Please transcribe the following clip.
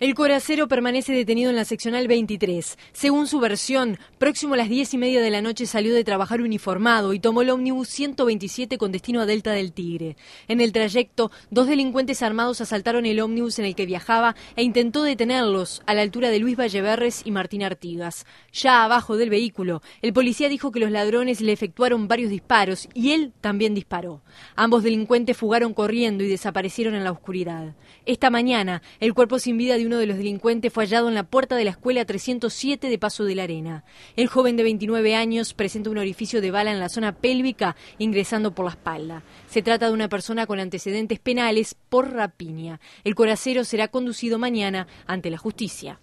El coracero permanece detenido en la seccional 23. Según su versión, próximo a las 10 y media de la noche salió de trabajar uniformado y tomó el ómnibus 127 con destino a Delta del Tigre. En el trayecto, dos delincuentes armados asaltaron el ómnibus en el que viajaba e intentó detenerlos a la altura de Luis Valleverres y Martín Artigas. Ya abajo del vehículo, el policía dijo que los ladrones le efectuaron varios disparos y él también disparó. Ambos delincuentes fugaron corriendo y desaparecieron en la oscuridad. Esta mañana, el cuerpo sin vida de uno de los delincuentes fue hallado en la puerta de la escuela 307 de Paso de la Arena. El joven de 29 años presenta un orificio de bala en la zona pélvica ingresando por la espalda. Se trata de una persona con antecedentes penales por rapiña. El coracero será conducido mañana ante la justicia.